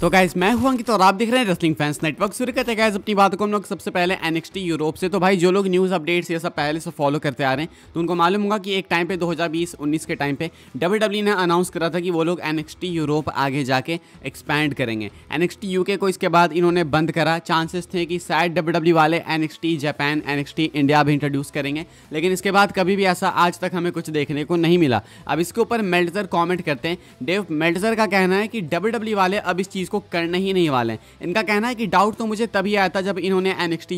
तो गाइज मैं हुआ तो और आप देख रहे हैं रेसलिंग फैंस नेटवर्क शुरू करते हैं गाइज अपनी बात को हम लोग सबसे पहले एनएक्सटी यूरोप से तो भाई जो लोग न्यूज़ अपडेट्स ये सब पहले से फॉलो करते आ रहे हैं तो उनको मालूम होगा कि एक टाइम पे 2020-19 के टाइम पे डब्ल्यू e ने अनाउंस करा था कि वो लोग एन यूरोप आगे जाके एक्सपैंड करेंगे एन एक्स को इसके बाद इन्होंने बंद करा चांसेस थे कि शायद डब्ल्यू e वाले टी जापान एन इंडिया भी इंट्रोड्यूस करेंगे लेकिन इसके बाद कभी भी ऐसा आज तक हमें कुछ देखने को नहीं मिला अब इसके ऊपर मेल्टजर कॉमेंट करते हैं डेव मेल्टजर का कहना है कि डब्ल्यू e वाले अब इस चीज़ चीज़ को करने ही नहीं वाले हैं इनका कहना है कि डाउट तो मुझे तभी आया था जब इन्होंने एन एक्स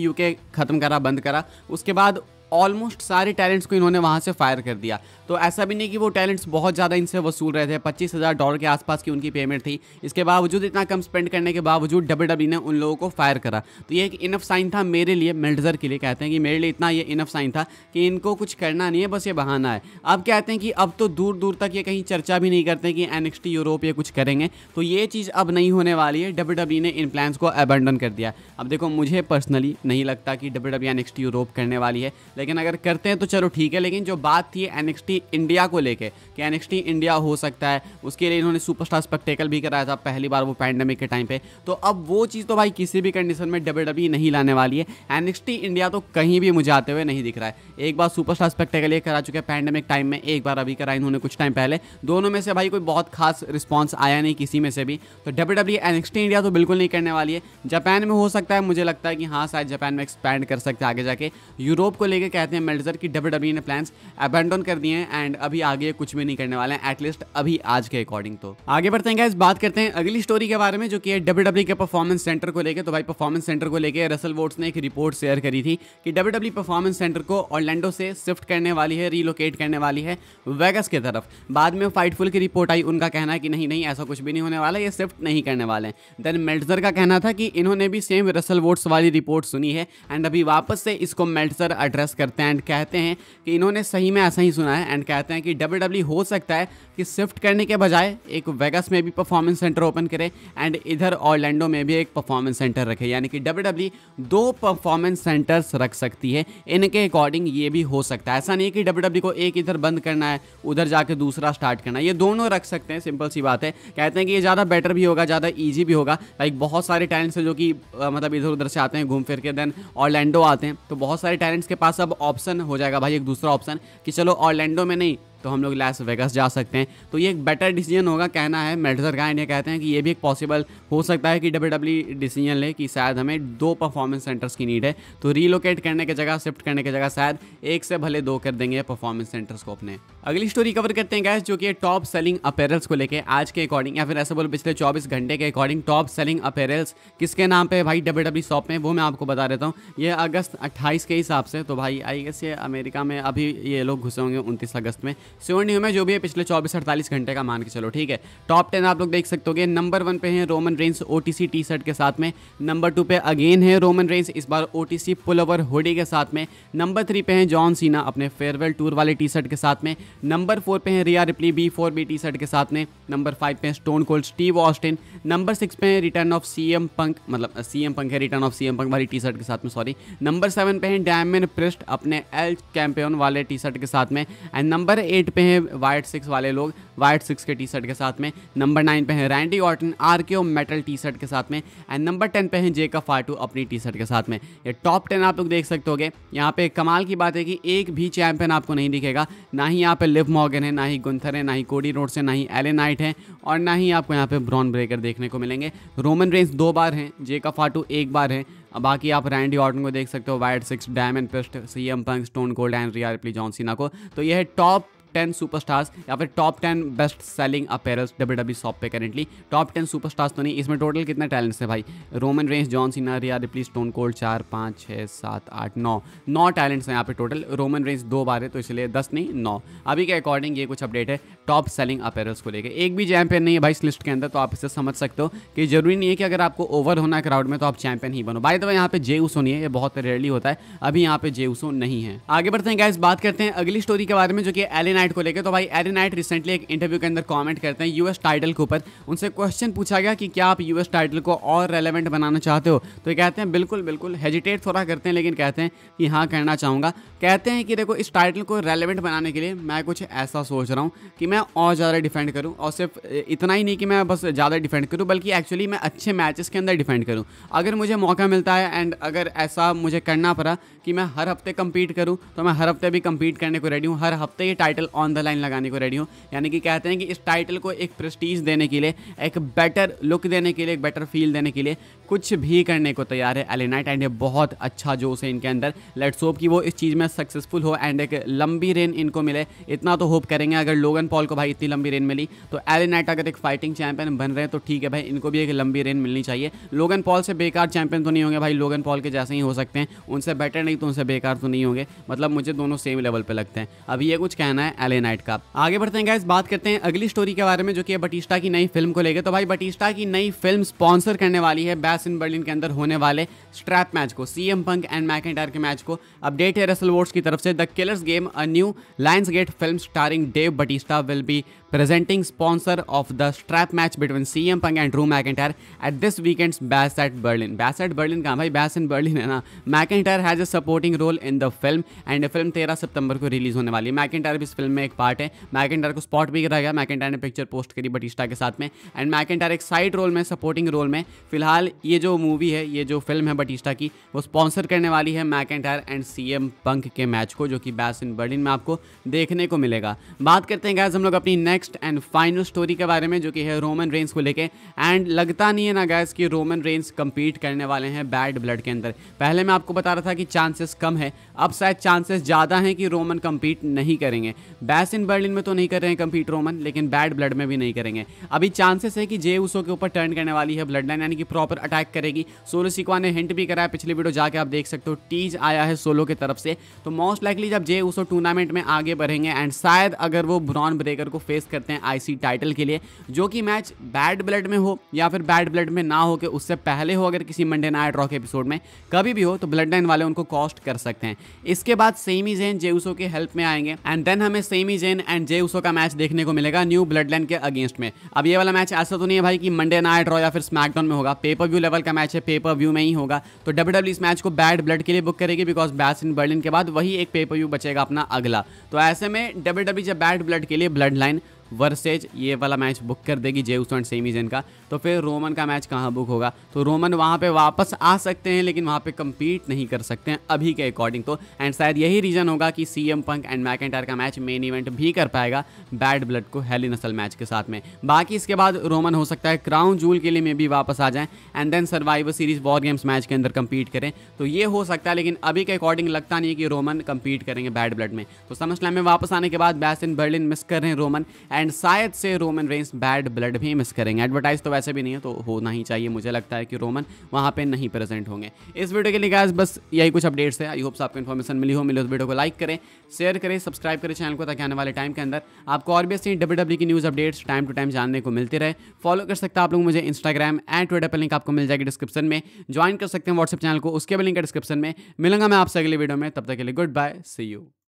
ख़त्म करा बंद करा उसके बाद ऑलमोस्ट सारे टैलेंट्स को इन्होंने वहाँ से फायर कर दिया तो ऐसा भी नहीं कि वो टैलेंट्स बहुत ज़्यादा इनसे वसूल रहे थे पच्चीस हज़ार डॉलर के आसपास की उनकी पेमेंट थी इसके बावजूद इतना कम स्पेंड करने के बावजूद डब्ल्यू डब्ल्यू e ने उन लोगों को फायर करा तो ये एक इनफ साइन था मेरे लिए मेल्टजर के लिए कहते हैं कि मेरे लिए इतना ये इनफ साइन था कि इनको कुछ करना नहीं है बस ये बहाना है अब कहते हैं कि अब तो दूर दूर तक ये कहीं चर्चा भी नहीं करते कि एन यूरोप ये कुछ करेंगे तो ये चीज़ अब नहीं होने वाली है डब्ल्यू e ने इन प्लान्स को अबेंडन कर दिया अब देखो मुझे पर्सनली नहीं लगता कि डब्ल्यू डब्ल्यू यूरोप करने वाली है लेकिन अगर करते हैं तो चलो ठीक है लेकिन जो बात थी एन इंडिया को लेके कि एनएक्सटी इंडिया हो सकता है उसके लिए इन्होंने सुपरस्टार स्पेक्टेकल भी कराया था पहली बार वो पैंडमिक के टाइम पे तो अब वो चीज़ तो भाई किसी भी कंडीशन में डब्ल्यू डब्ल्यू नहीं लाने वाली है एनएक्सटी इंडिया तो कहीं भी मुझे आते हुए नहीं दिख रहा है एक बार सुपरस्टार स्पेक्टेकल ये करा चुके हैं पैंडमिक टाइम में एक बार अभी कराया इन्होंने कुछ टाइम पहले दोनों में से भाई कोई बहुत खास रिस्पॉन्स आया नहीं किसी में से भी तो डब्ल्यू डब्ल्यू इंडिया तो बिल्कुल नहीं करने वाली है जापान में हो सकता है मुझे लगता है कि हाँ शायद जापान में एक्सपैंड कर सकते हैं आगे जाके यूरोप को लेकर कहते हैं मेल्जर की डब्ल्यू डब्ल्यू ने प्लान्स अबेंडन कर दिए हैं हैं एंड अभी आगे कुछ भी नहीं करने वाले हैं एटलीस्ट अभी आज के अकॉर्डिंग तो आगे बढ़ते हैं गाइज बात करते हैं अगली स्टोरी के बारे में जो कि है डब्ल्यू e के परफॉर्मेंस सेंटर को लेकर तो भाई परफॉर्मेंस सेंटर को लेकर रसल वोट्स ने एक रिपोर्ट शेयर करी थी कि डब्ल्यू परफॉर्मेंस सेंटर को ऑर्लैंडो से शिफ्ट करने वाली है रीलोकेट करने वाली है वेगस की तरफ बाद में फाइटफुल की रिपोर्ट आई उनका कहना कि नहीं नहीं ऐसा कुछ भी नहीं होने वाला ये शिफ्ट नहीं करने वाले देन मेल्टजर का कहना था कि इन्होंने भी सेम रसल वोट्स वाली रिपोर्ट सुनी है एंड अभी वापस से इसको मेल्टजर एड्रेस करते हैं एंड कहते हैं कि इन्होंने सही में ऐसा ही सुना है एंड कहते हैं कि डब्ल्यू e हो सकता है कि शिफ्ट करने के बजाय एक वेगस में भी परफॉर्मेंस सेंटर ओपन करे एंड इधर ऑलैंडो में भी एक परफॉर्मेंस सेंटर रखे यानी कि डब्ल्यू e दो परफॉर्मेंस सेंटर्स रख सकती है इनके अकॉर्डिंग ये भी हो सकता है ऐसा नहीं कि डब्ल्यू e को एक इधर बंद करना है उधर जाके दूसरा स्टार्ट करना है ये दोनों रख सकते हैं सिंपल सी बात है कहते हैं कि ये ज़्यादा बेटर भी होगा ज़्यादा ईजी भी होगा लाइक बहुत सारे टैलेंट्स हैं जो कि मतलब इधर उधर से आते हैं घूम फिर के देन ऑलैंडो आते हैं तो बहुत सारे टैलेंट्स के पास अब ऑप्शन हो जाएगा भाई एक दूसरा ऑप्शन कि चलो ऑलैंडो में नहीं तो हम लोग लास वेगस जा सकते हैं तो ये एक बेटर डिसीजन होगा कहना है मेडजर का ये कहते हैं कि ये भी एक पॉसिबल हो सकता है कि डब्ल्यू डब्ल्यू डिसीजन ले कि शायद हमें दो परफॉर्मेंस सेंटर्स की नीड है तो रीलोकेट करने की जगह शिफ्ट करने की जगह शायद एक से भले दो कर देंगे परफॉर्मेंस सेंटर्स को अपने अगली स्टोरी कवर करते हैं गैस जो कि टॉप सेलिंग अपेरल्स को लेकर आज के अकॉर्डिंग या फिर ऐसे बोलो पिछले चौबीस घंटे के अकॉर्डिंग टॉप सेलिंग अपेरल्स किसके नाम पर भाई डब्ल्यू डब्ल्यू शॉप में वो मैं आपको बता देता हूँ ये अगस्त अट्ठाईस के हिसाब से तो भाई आई गेस ये अमेरिका में अभी ये लोग घुसे होंगे उनतीस अगस्त में सेवन न्यू में जो भी है पिछले चौबीस अड़तालीस घंटे का मान के चलो ठीक है टॉप टेन आप लोग देख सकते हो नंबर वन पे है Roman Reigns O T shirt के साथ में नंबर टू पे अगेन है रोमन रेंस इस बार ओ टी पुल ओवर होडी के साथ में नंबर थ्री पे है जॉन सीना अपने फेयरवेल टूर वाले टी शर्ट के साथ में नंबर फोर पे है Rhea Ripley B four B T shirt के साथ में नंबर फाइव पे Stone Cold Steve Austin number six पे मतलब, uh, है return of C M Punk मतलब सी एम पंक है return of C M Punk वाली टी शर्ट के साथ में सॉरी नंबर सेवन पे है डायमंड प्रिस्ट अपने एल कैंपियन वाले टी शर्ट के साथ में एंड नंबर एट पे हैं वाइट सिक्स वाले लोग वाइट सिक्स के टी शर्ट के साथ में नंबर नाइन पे हैं रैंडी ऑर्टन आर के ओ मेटल टी शर्ट के साथ में एंड नंबर टेन पे हैं जे जेका फाटू अपनी टी शर्ट के साथ में ये टॉप टेन आप लोग देख सकते होगे यहाँ पे कमाल की बात है कि एक भी चैंपियन आपको नहीं दिखेगा ना ही यहाँ पे लिव मॉगन है ना ही गुंथर है ना ही कोडी रोड्स है ना ही एले नाइट है और ना ही आपको यहाँ पे ब्रॉन ब्रेकर देखने को मिलेंगे रोमन रेंस दो बार हैं जे जेका फाटू एक बार है बाकी आप रैंडी ऑर्टन को देख सकते हो Wyatt Sicks Damian Priest C M Punk Stone Cold and Rhea Ripley John Cena को तो यह टॉप टेन सुपरस्टार्स या फिर top ten best selling apparels W W shop पे करेंटली टॉप टेन सुपरस्टार्स तो नहीं इसमें टोटल कितने टैलेंट्स है भाई रोमन रेंस जॉन सीना रिया रिप्ली स्टोन कोल्ड चार पाँच छः सात आठ नौ नौ टैलेंट्स हैं यहाँ पे टोटल रोमन रेंस दो बार है तो इसलिए दस नहीं नौ अभी के अकॉर्डिंग ये कुछ अपडेट है टॉप सेलिंग अपेयरल्स को लेकर एक भी चैंपियन नहीं है भाई इस लिस्ट के अंदर तो आप इसे समझ सकते हो कि जरूरी नहीं है कि अगर आपको ओवर होना है क्राउड में तो आप चैंपियन ही बनो भाई तो यहाँ पे जे उसो नहीं है ये बहुत रेयरली होता है अभी यहाँ पे जे उसो नहीं है आगे बढ़ते हैं गैस बात करते हैं अगली स्टोरी के बारे में जो कि एलिन नाइट को लेकर तो भाई एरी नाइट रिसेंटली एक इंटरव्यू के अंदर कमेंट करते हैं यूएस टाइटल के ऊपर उनसे क्वेश्चन पूछा गया कि क्या आप यूएस टाइटल को और रेलेवेंट बनाना चाहते हो तो कहते हैं बिल्कुल बिल्कुल हेजिटेट थोड़ा करते हैं लेकिन कहते हैं कि हाँ कहना चाहूँगा कहते हैं कि देखो इस टाइटल को रेलिवेंट बनाने के लिए मैं कुछ ऐसा सोच रहा हूँ कि मैं और ज़्यादा डिफेंड करूँ और सिर्फ इतना ही नहीं कि मैं बस ज़्यादा डिफेंड करूँ बल्कि एक्चुअली मैं अच्छे मैचेस के अंदर डिफेंड करूँ अगर मुझे मौका मिलता है एंड अगर ऐसा मुझे करना पड़ा कि मैं हर हफ्ते कम्पीट करूँ तो मैं हर हफ्ते भी कम्पीट करने को रेडी हूँ हर हफ्ते ये टाइटल ऑन द लाइन लगाने को रेडी हूँ यानी कि कहते हैं कि इस टाइटल को एक प्रेस्टीज देने के लिए एक बेटर लुक देने के लिए एक बेटर फील देने के लिए कुछ भी करने को तैयार है एलिनाइट एंड ये बहुत अच्छा जोश है इनके अंदर लेट्स होप कि वो इस चीज़ में सक्सेसफुल हो एंड एक लंबी रेन इनको मिले इतना तो होप करेंगे अगर लोगन पॉल को भाई इतनी लंबी रेन मिली तो एलिनाइट अगर एक फाइटिंग चैंपियन बन रहे हैं तो ठीक है भाई इनको भी एक लंबी रेन मिलनी चाहिए लोगन पॉल से बेकार चैंपियन तो नहीं होंगे भाई लोगन पॉल के जैसे ही हो सकते हैं उनसे बेटर नहीं तो उनसे बेकार तो नहीं होंगे मतलब मुझे दोनों सेम लेवल पर लगते हैं अब ये कुछ कहना है एले नाइट का आगे बढ़ते हैं गैस बात करते हैं अगली स्टोरी के बारे में जो कि बटिस्टा की नई फिल्म को लेकर तो भाई बटिस्टा की नई फिल्म स्पॉन्सर करने वाली है बैस इन बर्लिन के अंदर होने वाले स्ट्रैप मैच को सीएम पंक एंड मैकेटायर के मैच को अपडेट है रसल वोट्स की तरफ से the Killer's Game a new Lionsgate film starring Dave Bautista will be presenting sponsor of the strap match between CM Punk and Drew McIntyre at this weekend's Bash at Berlin. Bash at Berlin का भाई Bash in Berlin है ना McIntyre has a supporting role in the film and the film 13 सितंबर को release होने वाली है McIntyre भी इस फिल्म में एक पार्ट है McIntyre को स्पॉट भी करा गया McIntyre ने पिक्चर पोस्ट करी बटिस्टा के साथ में एंड McIntyre एक साइड रोल में सपोर्टिंग रोल में फिलहाल ये जो मूवी है ये जो फिल्म है बटिस्टा की वो स्पॉन्सर करने वाली है McIntyre and CM Punk Punk के मैच को जो कि बैस इन बर्लिन में आपको देखने को मिलेगा बात करते हैं गैस हम लोग अपनी next next and final story के बारे में जो कि है रोमन रेंस को लेके एंड लगता नहीं है ना गैस कि रोमन रेंस कम्पीट करने वाले हैं बैड ब्लड के अंदर पहले मैं आपको बता रहा था कि चांसेस कम है अब शायद चांसेस ज़्यादा हैं कि रोमन कम्पीट नहीं करेंगे बैस इन बर्लिन में तो नहीं कर रहे हैं कम्पीट रोमन लेकिन बैड ब्लड में भी नहीं करेंगे अभी चांसेस है कि जे उसो के ऊपर टर्न करने वाली है ब्लड लाइन यानी कि प्रॉपर अटैक करेगी सोलो सिकवा ने हिंट भी कराया पिछली वीडियो जाके आप देख सकते हो टीज आया है सोलो की तरफ से तो मोस्ट लाइकली जब जे उसो टूर्नामेंट में आगे बढ़ेंगे एंड शायद अगर वो ब्रॉन ब्रेकर को फेस चॉइस करते हैं आईसी टाइटल के लिए जो कि मैच बैड ब्लड में हो या फिर बैड ब्लड में ना हो के उससे पहले हो अगर किसी मंडे नाइट के एपिसोड में कभी भी हो तो ब्लड लाइन वाले उनको कॉस्ट कर सकते हैं इसके बाद सेमी जेन जेउसो के हेल्प में आएंगे एंड देन हमें सेमी जेन एंड जेउसो का मैच देखने को मिलेगा न्यू ब्लड लाइन के अगेंस्ट में अब ये वाला मैच ऐसा तो नहीं है भाई कि मंडे नाइट ड्रॉ या फिर स्मैकडाउन में होगा पेपर व्यू लेवल का मैच है पेपर व्यू में ही होगा तो डब्ल्यू e इस मैच को बैड ब्लड के लिए बुक करेगी बिकॉज बैस इन बर्लिन के बाद वही एक पेपर व्यू बचेगा अपना अगला तो ऐसे में डब्ल्यू e जब बैड ब्लड के लिए ब्लड लाइन वर्सेज ये वाला मैच बुक कर देगी जेउस एंड सेमीजन का तो फिर रोमन का मैच कहाँ बुक होगा तो रोमन वहाँ पे वापस आ सकते हैं लेकिन वहाँ पे कम्पीट नहीं कर सकते हैं अभी के अकॉर्डिंग तो एंड शायद यही रीज़न होगा कि C M Punk and McIntyre का मैच मेन इवेंट भी कर पाएगा बैड ब्लड को हेली नसल मैच के साथ में बाकी इसके बाद रोमन हो सकता है क्राउन जूल के लिए मे भी वापस आ जाएँ and then survivor series war games match के अंदर कम्पीट करें तो ये हो सकता है लेकिन अभी के अकॉर्डिंग लगता नहीं है कि रोमन कम्पीट करेंगे बैड ब्लड में तो समझ में वापस आने के बाद बैस इन बर्लिन मिस कर रहे हैं रोमन एंड शायद से रोमन रेंस बैड ब्लड भी मिस करेंगे एडवर्टाइज तो वैसे भी नहीं है तो होना ही चाहिए मुझे लगता है कि रोमन वहाँ पे नहीं प्रेजेंट होंगे इस वीडियो के लिए गाइस बस यही कुछ अपडेट्स है आई होप्स आपको इन्फॉर्मेशन मिली हो मिले उस वीडियो को लाइक करें शेयर करें सब्सक्राइब करें चैनल को ताकि आने वाले टाइम के अंदर आपको और भी ऐसी डब्ल्यू e की news updates time to time जानने को मिलती रहे फॉलो कर सकते हैं आप लोग मुझे इंस्टाग्राम एंड ट्विटर पर लिंक आपको मिल जाएगी डिस्क्रिप्शन में ज्वाइन कर सकते हैं व्हाट्सअप चैनल को उसके भी लिंक है डिस्क्रिप्शन में मिलूंगा मैं आपसे अगले वीडियो में तब तक के लिए गुड बाय सी यू